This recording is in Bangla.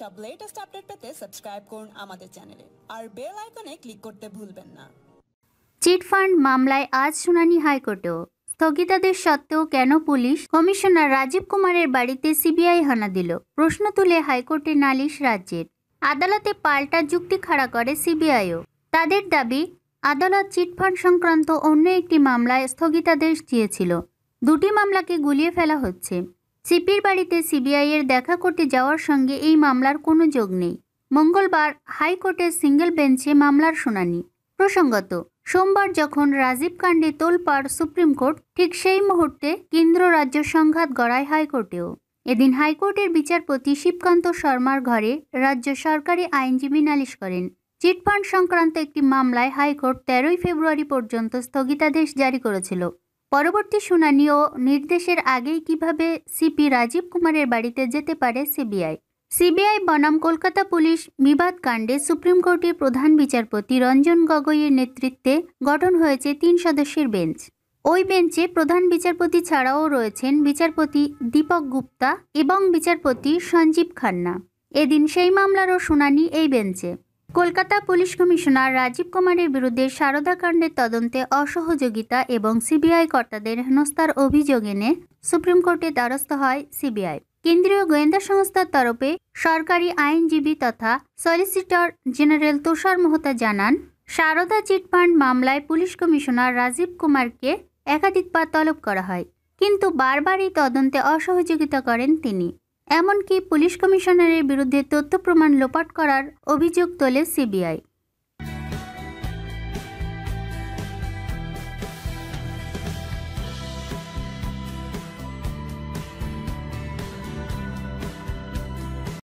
সব লেটেস্ট আপডেট পেতে সাবস্ক্রাইব করুন আমাদের চ্যানেলে আর বেল আইকনে ক্লিক করতে ভুলবেন না চিটফান্ড মামলায় আজ শুনানি হাইকোর্টেও স্থগিতাদেশ সত্ত্বেও কেন পুলিশ কমিশনার রাজীব কুমারের বাড়িতে সিবিআই হানা দিল প্রশ্ন তুলে হাইকোর্টে নালিশ রাজ্যের আদালতে পাল্টা যুক্তি খাড়া করে সিবিআইও তাদের দাবি আদালত চিটফান্ড সংক্রান্ত অন্য একটি মামলায় স্থগিতাদেশ দিয়েছিল দুটি মামলাকে গুলিয়ে ফেলা হচ্ছে সিপির বাড়িতে সিবিআইয়ের দেখা করতে যাওয়ার সঙ্গে এই মামলার কোনো যোগ নেই মঙ্গলবার হাইকোর্টের সিঙ্গেল বেঞ্চে মামলার শুনানি প্রসঙ্গত সোমবার যখন রাজীব কাণ্ডে তোলপাড় সুপ্রিম কোর্ট ঠিক সেই মুহূর্তে কেন্দ্র রাজ্য সংঘাত গড়ায় হাইকোর্টেও এদিন হাইকোর্টের বিচারপতি শিবকান্ত শর্মার ঘরে রাজ্য সরকারি আইনজীবী নালিশ করেন চিটফান্ড সংক্রান্ত একটি মামলায় হাইকোর্ট তেরোই ফেব্রুয়ারি পর্যন্ত স্থগিতাদেশ জারি করেছিল পরবর্তী শুনানি ও নির্দেশের আগেই কিভাবে সিপি রাজীব কুমারের বাড়িতে যেতে পারে সিবিআই সিবিআই বনাম কলকাতা পুলিশ বিবাদ কাণ্ডে সুপ্রিম কোর্টের প্রধান বিচারপতি রঞ্জন গগৈয়ের নেতৃত্বে গঠন হয়েছে তিন সদস্যের বেঞ্চ ওই বেঞ্চে প্রধান বিচারপতি ছাড়াও রয়েছেন বিচারপতি দীপক গুপ্তা এবং বিচারপতি সঞ্জীব খান্না এদিন সেই মামলারও শুনানি এই বেঞ্চে কলকাতা পুলিশ কমিশনার রাজীব কুমারের বিরুদ্ধে সারদা কাণ্ডের তদন্তে অসহযোগিতা এবং সিবিআই কর্তাদের হেনস্থার অভিযোগ এনে সুপ্রিম কোর্টে দ্বারস্থ হয় সিবিআই কেন্দ্রীয় গোয়েন্দা সংস্থার তরফে সরকারি আইনজীবী তথা সলিসিটর জেনারেল তুষার মহতা জানান সারদা চিটফান্ড মামলায় পুলিশ কমিশনার রাজীব কুমারকে একাধিকবার তলব করা হয় কিন্তু বারবারই তদন্তে অসহযোগিতা করেন তিনি এমনকি পুলিশ কমিশনারের বিরুদ্ধে তথ্য প্রমাণ লোপাট করার অভিযোগ তোলে সিবিআই